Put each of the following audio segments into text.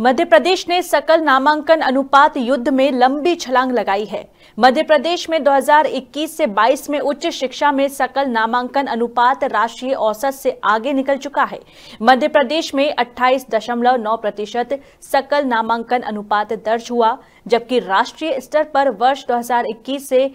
मध्य प्रदेश ने सकल नामांकन अनुपात युद्ध में लंबी छलांग लगाई है मध्य प्रदेश में 2021 से 22 में उच्च शिक्षा में सकल नामांकन अनुपात राष्ट्रीय औसत से आगे निकल चुका है मध्य प्रदेश में 28.9 प्रतिशत सकल नामांकन अनुपात दर्ज हुआ जबकि राष्ट्रीय स्तर पर वर्ष 2021 से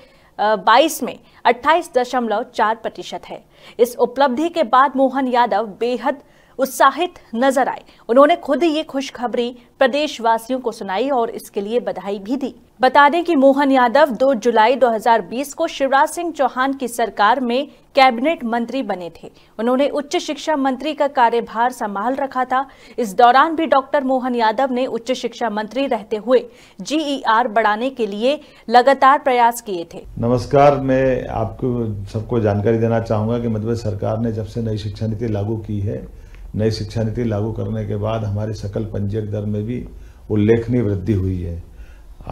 22 में 28.4 प्रतिशत है इस उपलब्धि के बाद मोहन यादव बेहद उत्साहित नजर आए उन्होंने खुद ये खुशखबरी प्रदेशवासियों को सुनाई और इसके लिए बधाई भी दी बता दें कि मोहन यादव 2 जुलाई 2020 को शिवराज सिंह चौहान की सरकार में कैबिनेट मंत्री बने थे उन्होंने उच्च शिक्षा मंत्री का कार्यभार संभाल रखा था इस दौरान भी डॉक्टर मोहन यादव ने उच्च शिक्षा मंत्री रहते हुए जीईआर e बढ़ाने के लिए लगातार प्रयास किए थे नमस्कार मैं आपको सबको जानकारी देना चाहूंगा की मध्यप्रदेश सरकार ने जब से नई शिक्षा नीति लागू की है नई शिक्षा नीति लागू करने के बाद हमारी सकल पंजीयक दर में भी उल्लेखनीय वृद्धि हुई है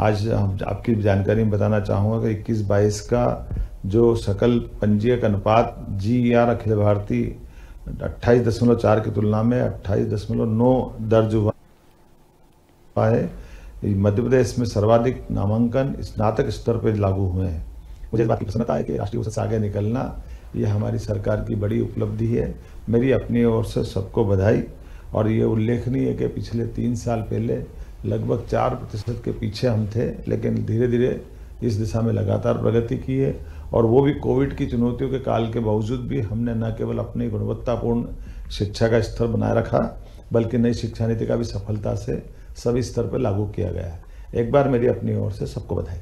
आज हम आपकी जानकारी में बताना चाहूँगा कि इक्कीस बाईस का जो सकल पंजीयक अनुपात जी आर अखिल भारती अट्ठाईस दशमलव चार की तुलना में अट्ठाईस दशमलव नौ दर्ज हुआ है मध्य प्रदेश में सर्वाधिक नामांकन स्नातक स्तर पर लागू हुए हैं मुझे बात की प्रसन्नता है कि राष्ट्रीय औसत से आगे निकलना ये हमारी सरकार की बड़ी उपलब्धि है मेरी अपनी ओर से सबको बधाई और ये उल्लेखनीय है कि पिछले तीन साल पहले लगभग चार प्रतिशत के पीछे हम थे लेकिन धीरे धीरे इस दिशा में लगातार प्रगति की है और वो भी कोविड की चुनौतियों के काल के बावजूद भी हमने न केवल अपनी गुणवत्तापूर्ण शिक्षा का स्तर बनाए रखा बल्कि नई शिक्षा नीति का भी सफलता से सभी स्तर पर लागू किया गया है एक बार मेरी अपनी ओर से सबको बधाई